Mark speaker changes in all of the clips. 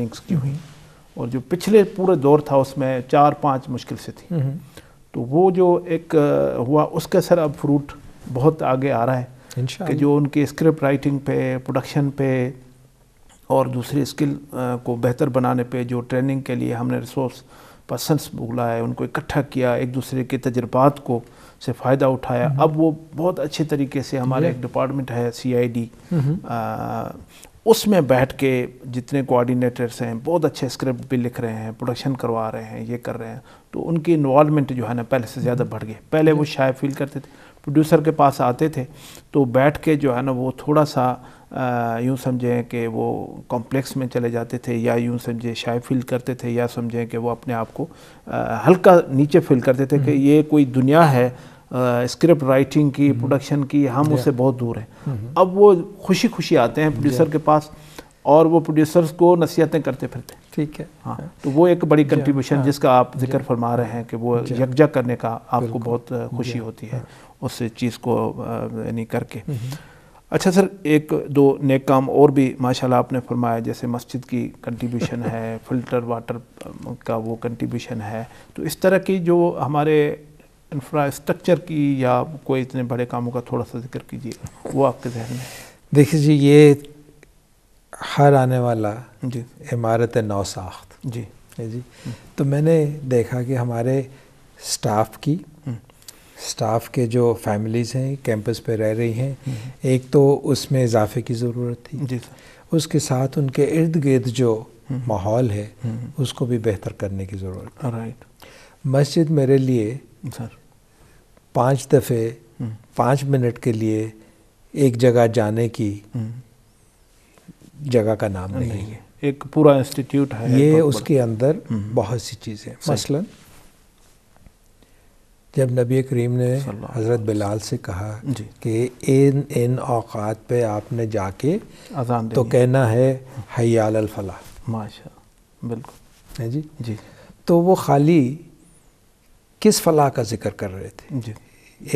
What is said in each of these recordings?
Speaker 1: Ranks की हुई और जो पिछले पूरे दौर था उसमें चार पाँच मुश्किल से थी हम्म। तो वो जो एक हुआ उसका सर अब फ्रूट बहुत आगे आ रहा है कि जो उनके स्क्रिप्ट राइटिंग पे प्रोडक्शन पे और दूसरी स्किल को बेहतर बनाने पे जो ट्रेनिंग के लिए हमने रिसोर्स पर्सनस बुला है उनको इकट्ठा किया एक दूसरे के तजर्बात को से फ़ायदा उठाया हम्म। अब वो बहुत अच्छे तरीके से हमारे एक डिपार्टमेंट है सी डी उसमें बैठ के जितने कोऑर्डिनेटर्स हैं बहुत अच्छे स्क्रिप्ट भी लिख रहे हैं प्रोडक्शन करवा रहे हैं ये कर रहे हैं तो उनकी इन्वॉलमेंट जो है ना पहले से ज़्यादा बढ़ गई पहले वो शाय फील करते थे प्रोड्यूसर के पास आते थे तो बैठ के जो है ना वो थोड़ा सा यूँ समझें कि वो कॉम्प्लेक्स में चले जाते थे या यूँ समझे शाय फील करते थे या समझें कि वो अपने आप को हल्का नीचे फील करते थे कि हम्म। ये कोई दुनिया है स्क्रिप्ट राइटिंग की प्रोडक्शन हम्म। की हम उससे बहुत दूर हैं हम्म। अब वो खुशी खुशी आते हैं प्रोड्यूसर के पास और वो प्रोड्यूसर्स को नसीहतें करते फिरते ठीक है हाँ तो वो एक बड़ी कंट्रीब्यूशन हाँ। जिसका आप जिक्र फरमा रहे हैं कि वो यकजा करने का आपको बहुत खुशी होती है हाँ। उस चीज़ को यानी करके हम्म। अच्छा सर एक दो नेक काम और भी माशाल्लाह आपने फरमाया जैसे मस्जिद की कंट्रीब्यूशन है फिल्टर वाटर का वो कंट्रीब्यूशन है तो इस तरह की जो हमारे इंफ्रास्ट्रक्चर की या कोई इतने बड़े कामों का थोड़ा सा जिक्र कीजिएगा वो
Speaker 2: आपके जहन में देखिए जी ये हर आने वाला जी इमारत नौ साख्त जी जी हम्म। तो मैंने देखा कि हमारे स्टाफ की हम्म। स्टाफ के जो फैमिलीज़ हैं कैंपस पे रह रही हैं हम्म। एक तो उसमें इजाफे की ज़रूरत थी जी उसके साथ उनके इर्द गिर्द जो माहौल है उसको भी बेहतर करने की ज़रूरत राइट मस्जिद मेरे लिए सर पांच दफ़े हम्म। पाँच मिनट के लिए एक जगह जाने की हम्म। जगह का नाम नहीं, नहीं
Speaker 1: है एक पूरा
Speaker 2: इंस्टीट्यूट है ये उसके अंदर हम्म। बहुत सी चीज़ें मसलन जब नबी करीम ने हज़रत बिलाल से कहा कि इन इन औकात पे आपने जाके अजान तो कहना है हयाल फलाह माशा बिल्कुल है जी जी तो वो खाली किस फलाह का जिक्र कर रहे थे जी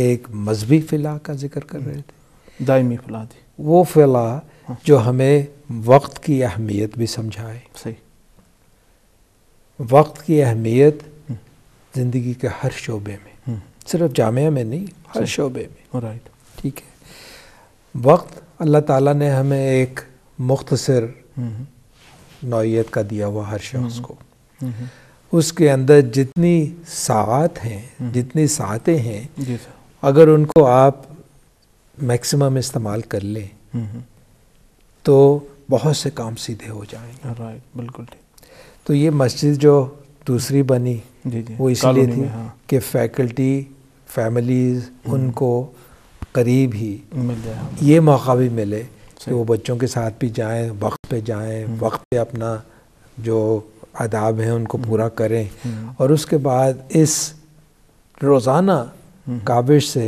Speaker 2: एक मजहबी फलाह का जिक्र कर रहे थे दायमी फलाह थी वो फलाह हाँ। जो हमें वक्त की अहमियत भी समझाए सही वक्त की अहमियत हाँ। ज़िंदगी के हर शोबे में हाँ। सिर्फ जामिया में नहीं हर शोबे में राइट ठीक है वक्त अल्लाह ताला ने हमें एक मुख्तसर हम्म। नौीयत का दिया हुआ हर शख्स हम्म। को हम्म। उसके अंदर जितनी सात हैं हम्म। जितनी सातें हैं अगर उनको आप मैक्सिमम इस्तेमाल कर लें हम्म, हम्म। तो बहुत से काम सीधे हो जाएंगे राइट बिल्कुल तो ये मस्जिद जो दूसरी बनी जी जी, वो इसलिए थी हाँ। कि फैकल्टी फैमिलीज उनको करीब ही मिल जाए ये मौका भी मिले कि वो बच्चों के साथ भी जाएं वक्त पे जाएं वक्त पे अपना जो आदाब हैं उनको हम्म। पूरा करें हम्म। और उसके बाद इस रोज़ाना हम्म। काबिश से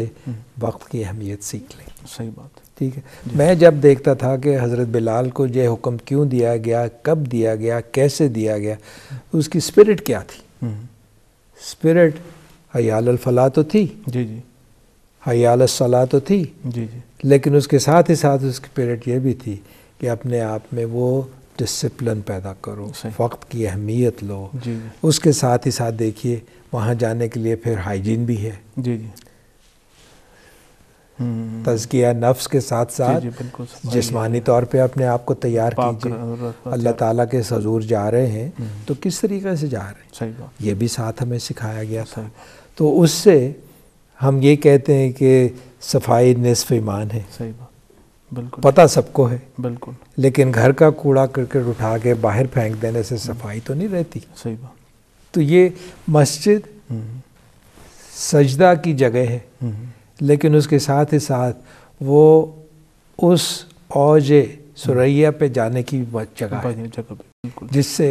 Speaker 2: वक्त की अहमियत सीख लें सही बात ठीक है मैं जब देखता था कि हज़रत बिलाल को यह हुक्म क्यों दिया गया कब दिया गया कैसे दिया गया उसकी स्पिरिट क्या थी स्पिरिट हयाल फला तो थी जी जी हयाल सलाह तो थी जी जी लेकिन उसके साथ ही साथ उसकी स्पिरिट ये भी थी कि अपने आप में वो डिसिप्लिन पैदा करो वक्त की अहमियत लो उसके साथ ही साथ देखिए वहाँ जाने के लिए फिर हाइजीन भी है जी जी हम्म, हम्म, हम्म। तजकिया नफ्स के साथ साथ जिसमानी तौर पे अपने आप को तैयार कीजिए अल्लाह ताला के हजूर जा रहे हैं तो किस तरीके से जा रहे हैं ये भी साथ हमें सिखाया गया था तो उससे हम ये कहते हैं कि सफाई निसफ ईमान है सही
Speaker 1: बिल्कुल पता सबको है
Speaker 2: बिल्कुल लेकिन घर का कूड़ा करकेट उठा के बाहर फेंक देने से सफाई तो नहीं रहती सही बात तो ये मस्जिद सजदा की जगह है लेकिन उसके साथ ही साथ वो उस औज सुरैया पे जाने की जगह है जिससे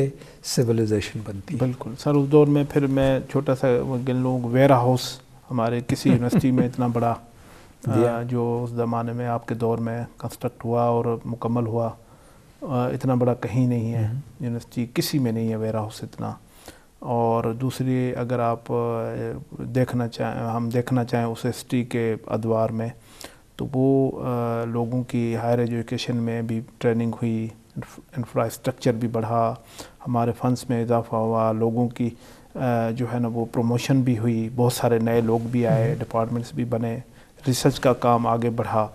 Speaker 2: सिविलाइजेशन बनती है बिल्कुल
Speaker 1: सर उस दौर में फिर मैं छोटा सा गिन लूँ वेयर हाउस हमारे किसी यूनिवर्सिटी में इतना बड़ा जो उस ज़माने में आपके दौर में कंस्ट्रक्ट हुआ और मुकम्मल हुआ इतना बड़ा कहीं नहीं है यूनिवर्सिटी हम्म। किसी में नहीं है वेयर हाउस इतना और दूसरी अगर आप देखना चाहें हम देखना चाहें उस हिस्ट्री के अदवार में तो वो आ, लोगों की हायर एजुकेशन में भी ट्रेनिंग हुई इंफ्रास्ट्रक्चर भी बढ़ा हमारे फंड्स में इजाफा हुआ लोगों की आ, जो है ना वो प्रमोशन भी हुई बहुत सारे नए लोग भी आए डिपार्टमेंट्स हम्म। भी बने रिसर्च का काम आगे बढ़ा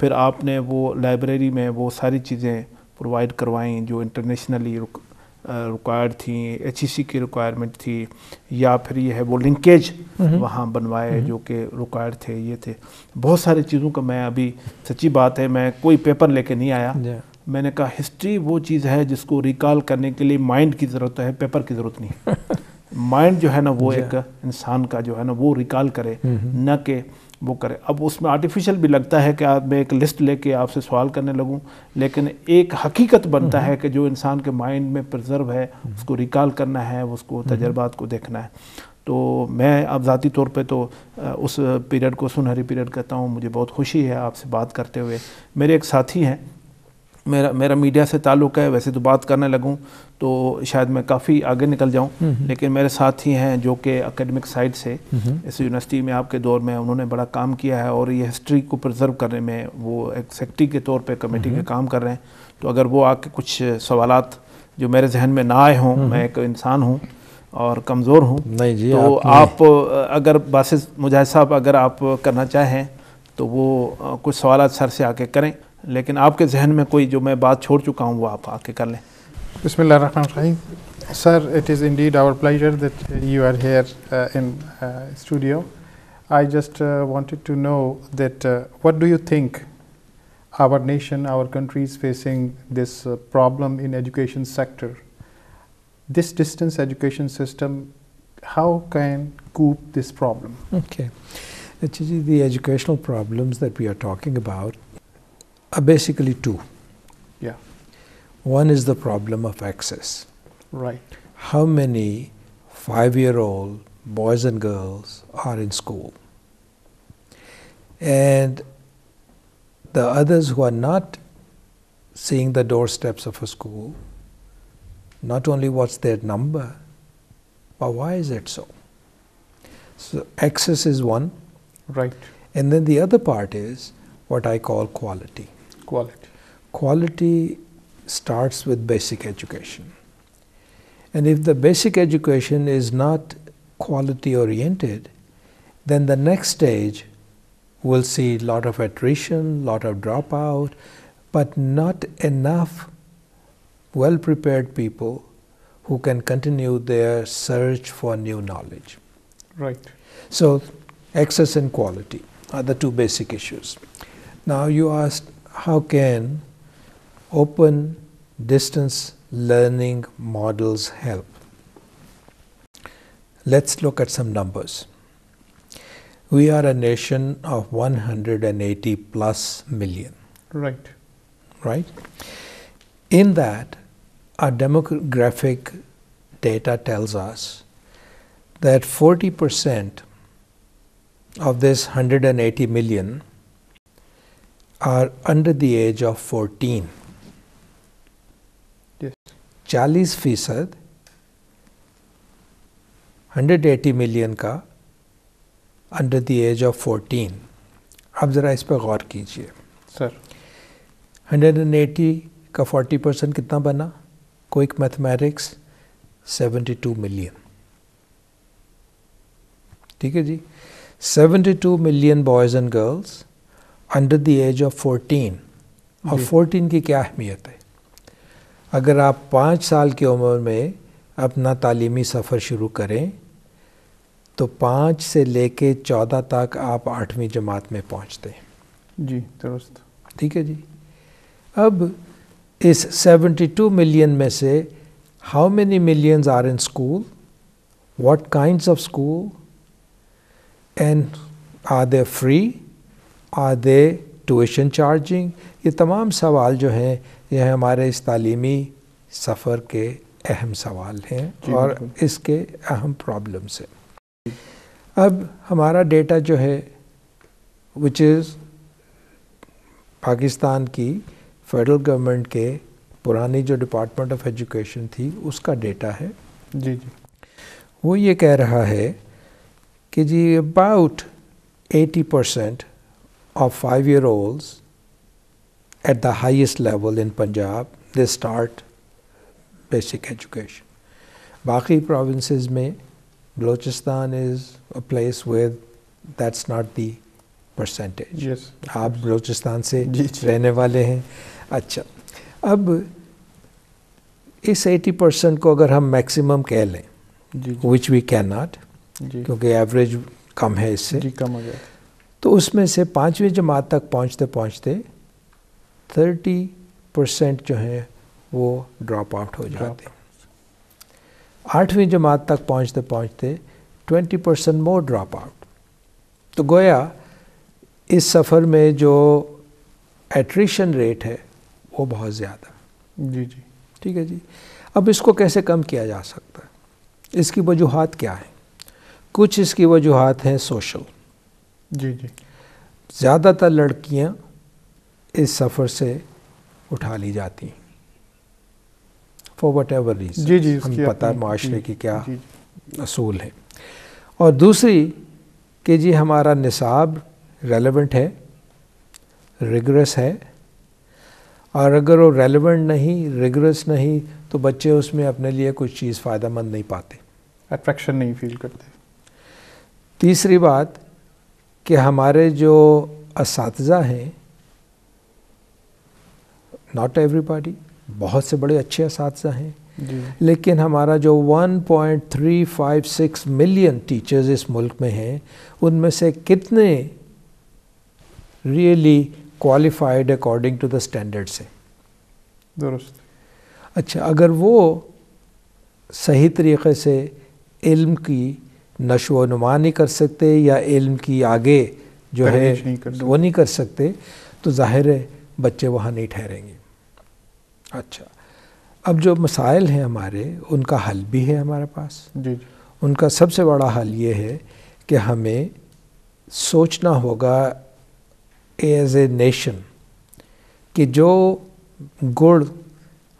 Speaker 1: फिर आपने वो लाइब्रेरी में वो सारी चीज़ें प्रोवाइड करवाई जो इंटरनेशनली रिक्वायर्ड थी एच e की रिक्वायरमेंट थी या फिर यह है वो लिंकेज हम्म। वहाँ बनवाए हम्म। जो कि रिक्वायर्ड थे ये थे बहुत सारी चीज़ों का मैं अभी सच्ची बात है मैं कोई पेपर लेके नहीं आया मैंने कहा हिस्ट्री वो चीज़ है जिसको रिकॉल करने के लिए माइंड की ज़रूरत है पेपर की ज़रूरत नहीं माइंड जो है ना वो एक इंसान का जो है ना वो रिकॉल करे हम्म। न कि वो करें अब उसमें आर्टिफिशियल भी लगता है कि आप मैं एक लिस्ट लेके आपसे सवाल करने लगूं लेकिन एक हकीकत बनता हम्म। है कि जो इंसान के माइंड में प्रिजर्व है हम्म। उसको रिकॉल करना है उसको हम्म। तजर्बात को देखना है तो मैं अब ज़ाती तौर पे तो उस पीरियड को सुनहरी पीरियड कहता हूँ मुझे बहुत खुशी है आपसे बात करते हुए मेरे एक साथी हैं मेरा मेरा मीडिया से ताल्लुक़ है वैसे तो बात करने लगूँ तो शायद मैं काफ़ी आगे निकल जाऊँ हम्म, हम्म। लेकिन मेरे साथ ही हैं जो कि एकेडमिक साइड से हम्म, इस यूनिवर्सिटी में आपके दौर में उन्होंने बड़ा काम किया है और ये हिस्ट्री को प्रिजर्व करने में वो एक सेक्रेटरी के तौर पर कमेटी के काम कर रहे हैं तो अगर वो आके कुछ सवाल जो मेरे जहन में ना आए हों मैं एक इंसान हूँ और कमज़ोर हूँ नहीं जी तो आप अगर बासिस मुजाहिद साहब अगर आप करना चाहें तो वो कुछ सवाल सर से आके करें लेकिन आपके जहन में कोई जो मैं बात छोड़ चुका हूँ वो आप आके कर लें
Speaker 3: बसमीम sir it is indeed our pleasure that you are here in studio I just wanted to know that what do you think our nation our country's facing this problem in education sector
Speaker 2: this distance education system
Speaker 3: how can cope this
Speaker 2: problem okay अच्छा जी the educational problems that we are talking about are basically two. Yeah. One is the problem of access. Right. How many five year old boys and girls are in school? And the others who are not seeing the doorsteps of a school, not only what's their number, but why is it so? So, access is one. Right. And then the other part is what I call quality quality? Quality starts with basic education. And if the basic education is not quality oriented, then the next stage will see a lot of attrition, lot of dropout, but not enough well prepared people who can continue their search for new knowledge. Right. So, access and quality are the two basic issues. Now, you asked how can open distance learning models help? Let's look at some numbers. We are a nation of 180 plus million. Right. Right? In that, our demographic data tells us that 40% of this 180 million are under the age of 14. चालीस फीसद hundred eighty million का under the age of fourteen आप ज़रा इस पर गौर कीजिए sir hundred and eighty का फोर्टी परसेंट कितना बना quick mathematics seventy two million ठीक है जी seventy two million boys and girls under the age of fourteen और फोर्टीन की क्या अहमियत है अगर आप पाँच साल की उम्र में अपना तालीमी सफ़र शुरू करें तो पाँच से लेके चौदह तक आप आठवीं जमात में पहुँचते हैं जी दुरुस्त ठीक है जी अब इस सेवेंटी टू मिलियन में से how many millions are in school what kind of school and are they free आधे ट्यूशन चार्जिंग ये तमाम सवाल जो हैं यह हमारे इस तालीमी सफ़र के अहम सवाल हैं और इसके अहम प्रॉब्लम्स हैं अब हमारा डेटा जो है विच इज़ पाकिस्तान की फेडरल गवर्नमेंट के पुरानी जो डिपार्टमेंट ऑफ एजुकेशन थी उसका डेटा है जी जी वो ये कह रहा है कि जी about 80 percent of five year olds at the highest level in Punjab, they start basic education. Baki provinces may, Balochistan is a place where that's not the percentage. yes. Aap Balochistan se rehne wale hain. अच्छा Ab इस 80 percent को अगर हम maximum कह लें which we can not क्योंकि average कम है इससे कम हो जाए तो उसमें से पाँचवीं जमात तक पहुँचते पहुँचते थर्टी परसेंट जो हैं वो ड्रॉप आउट हो जाते आठवीं जमात तक पहुँचते पहुँचते twenty percent more drop out तो गोया इस सफ़र में जो एट्रिशन रेट है वो बहुत ज़्यादा जी जी ठीक है जी अब इसको कैसे कम किया जा सकता है इसकी वजूहत क्या है कुछ इसकी वजूहत हैं सोशल जी जी ज़्यादातर लड़कियां इस सफ़र से उठा ली जाती हैं फॉर वट एवर रीज़न जी जी हम पता है माशरे की क्या असूल है और दूसरी कि जी हमारा निसाब रेलेवेंट है रिगरस है और अगर वो रेलेवेंट नहीं रिगरस नहीं तो बच्चे उसमें अपने लिए कुछ चीज़ फ़ायदा मंद नहीं पाते अट्रैक्शन नहीं फील करते तीसरी बात कि हमारे जो इस हैं नॉट एवरीबॉडी बहुत से बड़े अच्छे इस हैं लेकिन हमारा जो 1.356 मिलियन टीचर्स इस मुल्क में हैं उनमें से कितने really qualified according to the standard से दुरुस्त अच्छा अगर वो सही तरीक़े से इल्म की नशो नुमा नहीं कर सकते या इल्म की आगे जो है नहीं वो नहीं कर सकते तो जाहिर है बच्चे वहाँ नहीं ठहरेंगे अच्छा अब जो मसाइल हैं हमारे उनका हल भी है हमारे पास जी जी उनका सबसे बड़ा हल ये है कि हमें सोचना होगा एज ए नेशन कि जो गुड़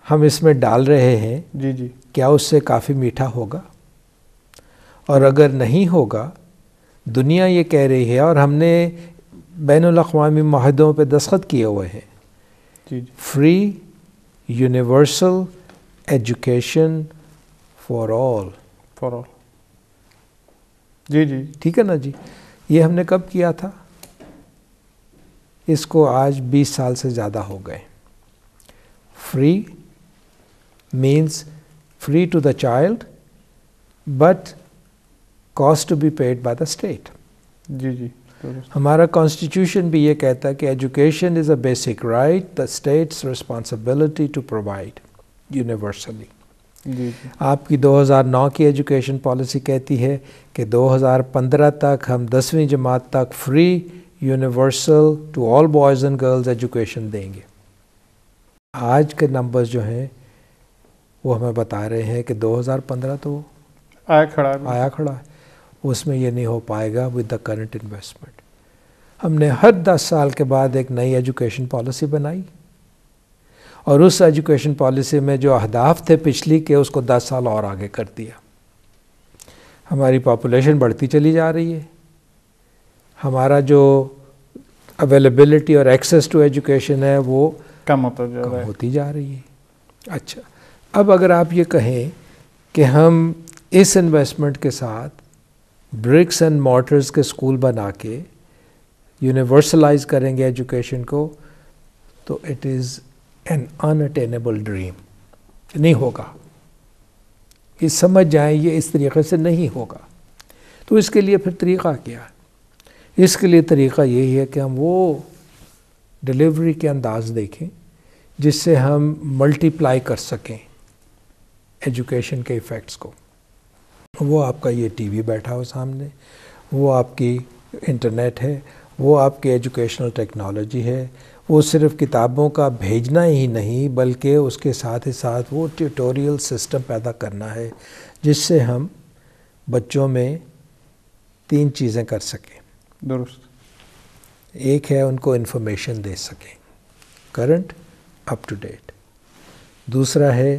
Speaker 2: हम इसमें डाल रहे हैं जी जी क्या उससे काफ़ी मीठा होगा और अगर नहीं होगा दुनिया ये कह रही है और हमने बैन अवी माहदों पर दस्खत किए हुए हैं free universal education for all for all जी जी ठीक है ना जी ये हमने कब किया था इसको आज 20 साल से ज़्यादा हो गए free means free to the child but cost to be paid by the state
Speaker 3: जी जी तो-
Speaker 2: हमारा कॉन्स्टिट्यूशन भी ये कहता है कि education is a basic right the state's responsibility to provide universally आपकी 2009 की एजुकेशन पॉलिसी कहती है कि 2015 तक हम दसवीं जमात तक free universal to all boys and girls education देंगे आज के नंबर्स जो हैं वो हमें बता रहे हैं कि 2015 तो आया खड़ा है आया खड़ा है उसमें ये नहीं हो पाएगा विद द करंट इन्वेस्टमेंट हमने हर दस साल के बाद एक नई एजुकेशन पॉलिसी बनाई और उस एजुकेशन पॉलिसी में जो अहदाफ थे पिछली के उसको दस साल और आगे कर दिया हमारी पॉपुलेशन बढ़ती चली जा रही है हमारा जो अवेलेबिलिटी और एक्सेस टू एजुकेशन है वो कम होता जा कम होती जा रही है अच्छा अब अगर आप ये कहें कि हम इस इन्वेस्टमेंट के साथ ब्रिक्स एंड मॉटर्स के स्कूल बना के यूनिवर्सलाइज करेंगे एजुकेशन को तो it is an unattainable dream नहीं होगा ये समझ जाए ये इस तरीके से नहीं होगा तो इसके लिए फिर तरीक़ा क्या है इसके लिए तरीक़ा यही है कि हम वो डिलीवरी के अंदाज देखें जिससे हम मल्टीप्लाई कर सकें एजुकेशन के इफ़ेक्ट्स को वो आपका ये टीवी बैठा हो सामने वो आपकी इंटरनेट है वो आपकी एजुकेशनल टेक्नोलॉजी है वो सिर्फ किताबों का भेजना ही नहीं बल्कि उसके साथ ही साथ वो ट्यूटोरियल सिस्टम पैदा करना है जिससे हम बच्चों में तीन चीज़ें कर सकें दुरुस्त एक है उनको इन्फॉर्मेशन दे सकें करंट अप टू डेट दूसरा है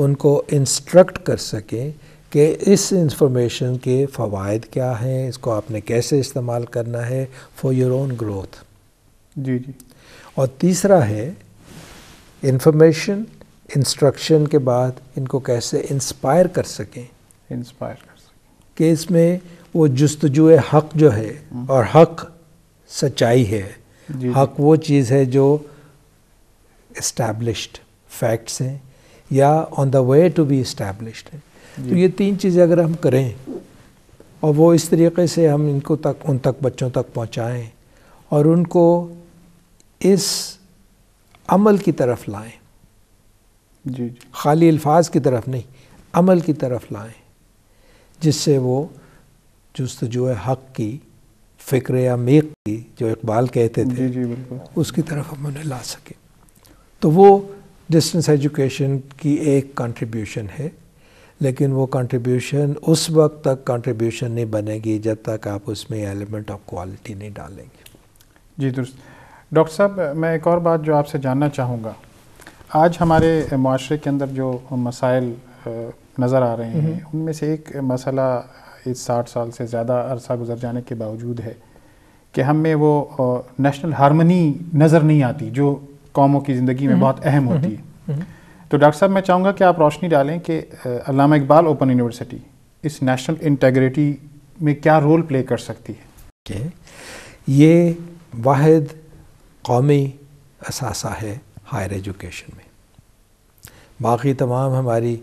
Speaker 2: उनको इंस्ट्रक्ट कर सकें कि इस इंफॉर्मेशन के फ़वाद क्या हैं इसको आपने कैसे इस्तेमाल करना है फॉर योर ओन ग्रोथ जी जी और तीसरा है इंफॉर्मेशन इंस्ट्रक्शन के बाद इनको कैसे इंस्पायर कर सकें इंस्पायर कर सकें कि इसमें वो जस्तजुए हक जो है हम्म। और हक सच्चाई है हक वो चीज़ है जो इस्टेब्लिश्ड फैक्ट्स हैं या on the way to be established है तो ये तीन चीज़ें अगर हम करें और वो इस तरीके से हम इनको तक उन तक बच्चों तक पहुँचाएँ और उनको इस अमल की तरफ लाएँ जी, जी खाली अल्फाज की तरफ नहीं अमल की तरफ लाएँ जिससे वो है हक की फ़िक्र या मेक की जो इकबाल कहते थे जी, जी, उसकी तरफ हम उन्हें ला सकें तो वो डिस्टेंस एजुकेशन की एक कंट्रीब्यूशन है लेकिन वो कंट्रीब्यूशन उस वक्त तक कंट्रीब्यूशन नहीं बनेगी जब तक आप उसमें एलिमेंट ऑफ क्वालिटी नहीं डालेंगे जी दुरुस्त डॉक्टर साहब मैं एक और बात
Speaker 3: जो आपसे जानना चाहूँगा आज हमारे माशरे के अंदर जो मसाइल नज़र आ रहे हैं हम्म। उनमें से एक मसला इस साठ साल से ज़्यादा अरसा गुजर जाने के बावजूद है कि हम में वो नेशनल हारमनी नज़र नहीं आती जो कौमों की ज़िंदगी में हम्म। बहुत अहम होती हम्म। है तो डॉक्टर साहब मैं चाहूँगा कि आप रोशनी डालें कि अलामा इकबाल ओपन यूनिवर्सिटी इस नेशनल इंटेग्रिटी में क्या रोल प्ले कर सकती
Speaker 2: है कि ये वाद कौमी असासा है हायर एजुकेशन में बाकी तमाम हमारी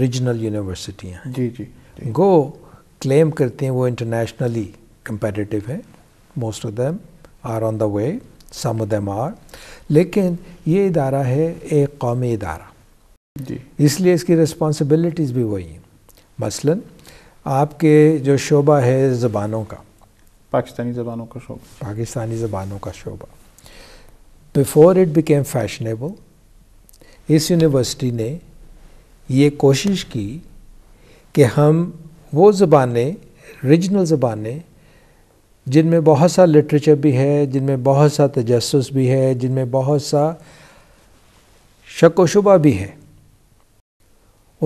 Speaker 2: रीजनल यूनिवर्सिटियाँ हैं जी जी, जी. गो क्लेम करती हैं वो इंटरनेशनली कंपेटिटिव है most of them are on the way some them are लेकिन ये इदारा है एक कौमी इदारा जी इसलिए इसकी रिस्पॉन्सिबिलिटीज़ भी वही हैं मसलन आपके जो शोबा है ज़बानों का पाकिस्तानी ज़बानों का शोबा पाकिस्तानी ज़बानों का शोबा बिफोर इट बिकेम फैशनेबल इस यूनिवर्सिटी ने ये कोशिश की कि हम वो ज़बानें रिजनल ज़बानें जिनमें बहुत सा लिटरेचर भी है जिनमें बहुत सा तजस भी है जिनमें बहुत सा शक व शुबा भी है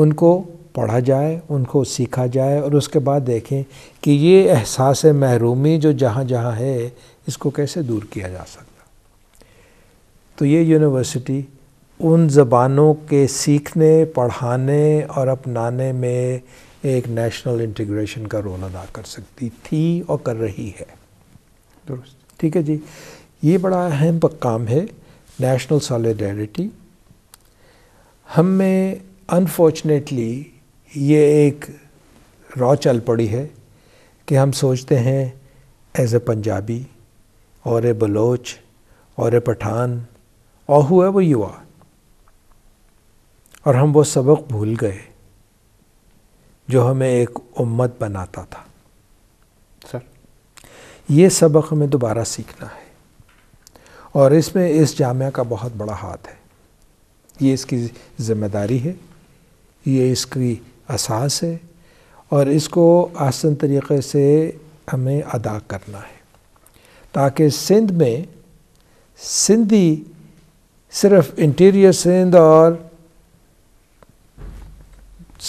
Speaker 2: उनको पढ़ा जाए उनको सीखा जाए और उसके बाद देखें कि ये एहसास महरूमी जो जहाँ जहाँ है इसको कैसे दूर किया जा सकता तो ये यूनिवर्सिटी उन ज़बानों के सीखने पढ़ाने और अपनाने में एक नेशनल इंटीग्रेशन का रोल अदा कर सकती थी और कर रही है दुरुस्त ठीक है जी ये बड़ा अहम काम है नेशनल सॉलिडेरिटी हम में अनफॉर्चुनेटली ये एक रॉ चल पड़ी है कि हम सोचते हैं एज ए पंजाबी और ए बलोच और ए पठान और हुआ वो युवा और हम वो सबक भूल गए जो हमें एक उम्मत बनाता था सर ये सबक हमें दोबारा सीखना है और इसमें इस जामिया का बहुत बड़ा हाथ है ये इसकी ज़िम्मेदारी है ये इसकी असास है और इसको आसन तरीक़े से हमें अदा करना है ताकि सिंध में सिंधी सिर्फ इंटीरियर सिंध और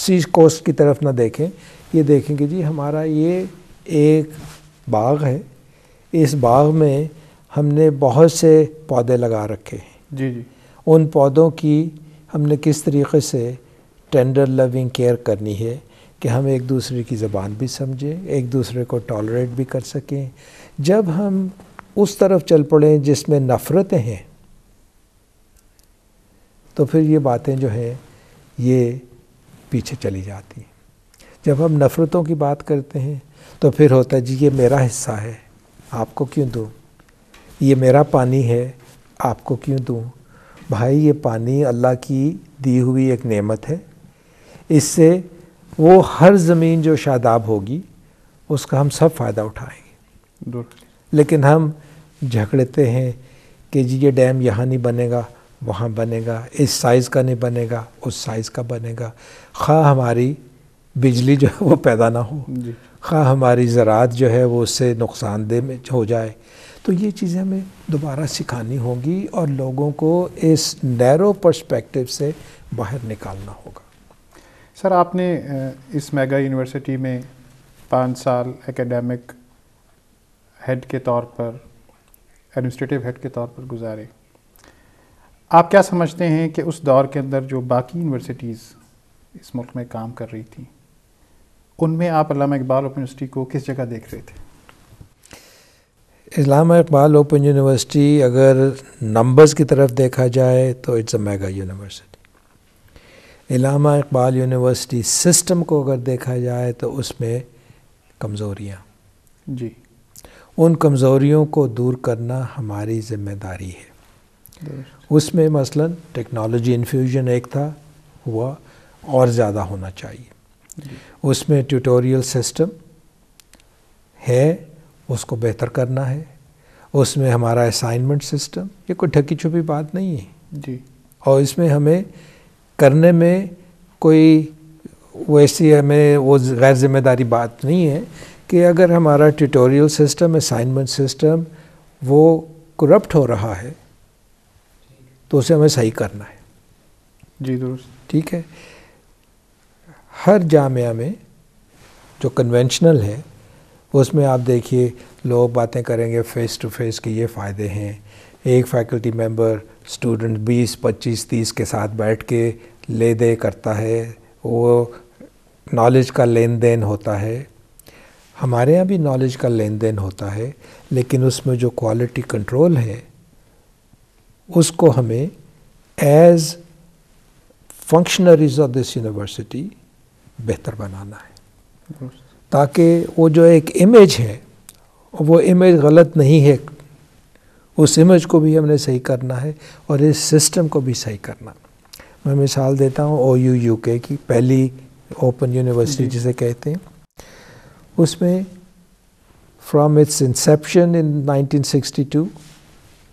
Speaker 2: सी कोस्ट की तरफ ना देखें ये देखें कि जी हमारा ये एक बाग है इस बाग में हमने बहुत से पौधे लगा रखे हैं जी जी उन पौधों की हमने किस तरीके से टेंडर लविंग केयर करनी है कि हम एक दूसरे की ज़बान भी समझें एक दूसरे को टॉलरेट भी कर सकें जब हम उस तरफ चल पड़े जिसमें नफ़रतें हैं तो फिर ये बातें जो हैं ये पीछे चली जाती हैं जब हम नफ़रतों की बात करते हैं तो फिर होता है जी ये मेरा हिस्सा है आपको क्यों दूँ ये मेरा पानी है आपको क्यों दूँ भाई ये पानी अल्लाह की दी हुई एक नेमत है इससे वो हर ज़मीन जो शादाब होगी उसका हम सब फ़ायदा उठाएंगे लेकिन हम झगड़ते हैं कि जी ये डैम यहाँ नहीं बनेगा वहाँ बनेगा इस साइज़ का नहीं बनेगा उस साइज़ का बनेगा खा हमारी बिजली जो है वो पैदा ना हो खा हमारी ज़रात जो है वो उससे नुकसानदेह में हो जाए तो ये चीज़ें हमें दोबारा सिखानी होगी और लोगों को इस नैरो पर्सपेक्टिव से बाहर निकालना होगा सर
Speaker 3: आपने इस मेगा यूनिवर्सिटी में पाँच साल एकेडमिक हेड के तौर पर एडमिनिस्ट्रेटिव हेड के तौर पर गुजारे आप क्या समझते हैं कि उस दौर के अंदर जो बाकी यूनिवर्सिटीज़ इस मुल्क में काम कर रही थी उनमें आप अलामा इकबाल ओपन यूनिवर्सिटी को किस जगह देख रहे थे
Speaker 2: इस्लामा इकबाल ओपन यूनिवर्सिटी अगर नंबर्स की तरफ देखा जाए तो it's a mega university Allama Iqbal university system को अगर देखा जाए तो उसमें कमज़ोरियाँ जी उन कमज़ोरियों को दूर करना हमारी जिम्मेदारी है उसमें मसलन टेक्नोलॉजी इन्फ्यूजन एक था हुआ और ज़्यादा होना चाहिए उसमें ट्यूटोरियल सिस्टम है उसको बेहतर करना है उसमें हमारा असाइनमेंट सिस्टम ये कोई ढकी छुपी बात नहीं है जी और इसमें हमें करने में कोई वैसी हमें वो गैर जिम्मेदारी बात नहीं है कि अगर हमारा ट्यूटोरियल सिस्टम असाइनमेंट सिस्टम वो करप्ट हो रहा है तो उसे हमें सही करना है जी दुरुस्त ठीक है हर जामिया में जो कन्वेंशनल है उसमें आप देखिए लोग बातें करेंगे फ़ेस टू फेस के ये फ़ायदे हैं एक फैकल्टी मेंबर स्टूडेंट 20, 25, 30 के साथ बैठ के ले दे करता है वो नॉलेज का लेन देन होता है हमारे यहाँ भी नॉलेज का लेन देन होता है लेकिन उसमें जो क्वालिटी कंट्रोल है उसको हमें as functionaries of this university बेहतर बनाना
Speaker 1: है
Speaker 2: ताकि वो जो एक इमेज है वो इमेज गलत नहीं है उस इमेज को भी हमने सही करना है और इस सिस्टम को भी सही करना मैं मिसाल देता हूँ ओ यू यू के की पहली ओपन यूनिवर्सिटी जिसे कहते हैं उसमें its inception in nineteen sixty two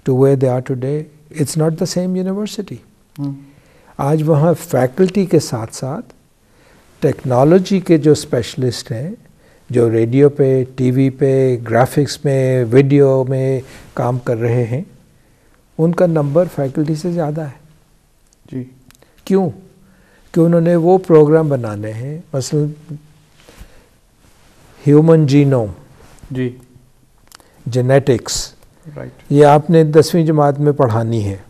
Speaker 2: to way they are today it's not the same university आज वहाँ फैकल्टी के साथ साथ टेक्नोलॉजी के जो स्पेशलिस्ट हैं जो रेडियो पे टीवी पे ग्राफिक्स में वीडियो में काम कर रहे हैं उनका नंबर फैकल्टी से ज़्यादा है जी क्यों कि उन्होंने वो प्रोग्राम बनाने हैं मसल ह्यूमन जीनोम जी जेनेटिक्स राइट right. ये आपने दसवीं जमात में पढ़ानी है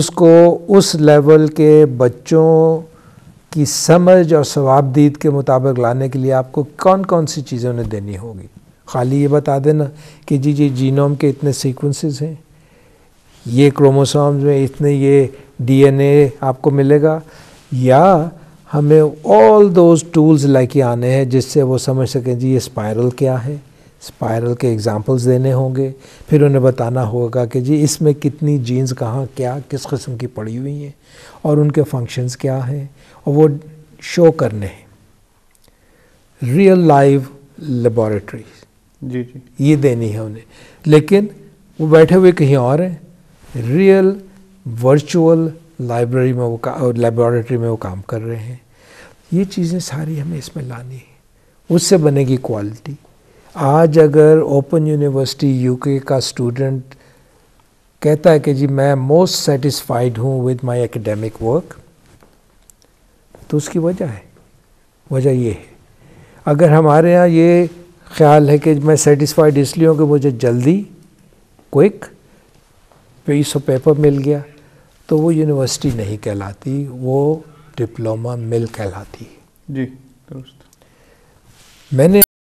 Speaker 2: उसको उस लेवल के बच्चों की समझ और स्वाबदीद के मुताबिक लाने के लिए आपको कौन कौन सी चीज़ें उन्हें देनी होगी खाली ये बता देना कि जी जी जीनोम के इतने सीक्वेंसेस हैं ये क्रोमोसोम्स में इतने ये डीएनए आपको मिलेगा या हमें ऑल दोज टूल्स लेके आने हैं जिससे वो समझ सकें जी ये स्पायरल क्या है स्पायरल के एग्जांपल्स देने होंगे फिर उन्हें बताना होगा कि जी इसमें कितनी जीन्स कहाँ क्या किस किस्म की पड़ी हुई हैं और उनके फंक्शंस क्या हैं और वो शो करने हैं रियल लाइव लेबॉरेटरी जी जी ये देनी है उन्हें लेकिन वो बैठे हुए कहीं और हैं रियल वर्चुअल लाइब्रेरी में वो लेबॉरेटरी में वो काम कर रहे हैं ये चीज़ें सारी हमें इसमें लानी है उससे बनेगी क्वालिटी आज अगर ओपन यूनिवर्सिटी यूके का स्टूडेंट कहता है कि जी मैं मोस्ट सेटिस्फाइड हूँ विद माय एकेडमिक वर्क तो उसकी वजह है वजह ये है अगर हमारे यहाँ ये ख्याल है कि मैं सेटिस्फाइड इसलिए हूँ कि मुझे जल्दी क्विक पीस ऑफ पेपर मिल गया तो वो यूनिवर्सिटी नहीं कहलाती वो डिप्लोमा मिल कहलाती है
Speaker 3: जी दोस्त
Speaker 2: मैंने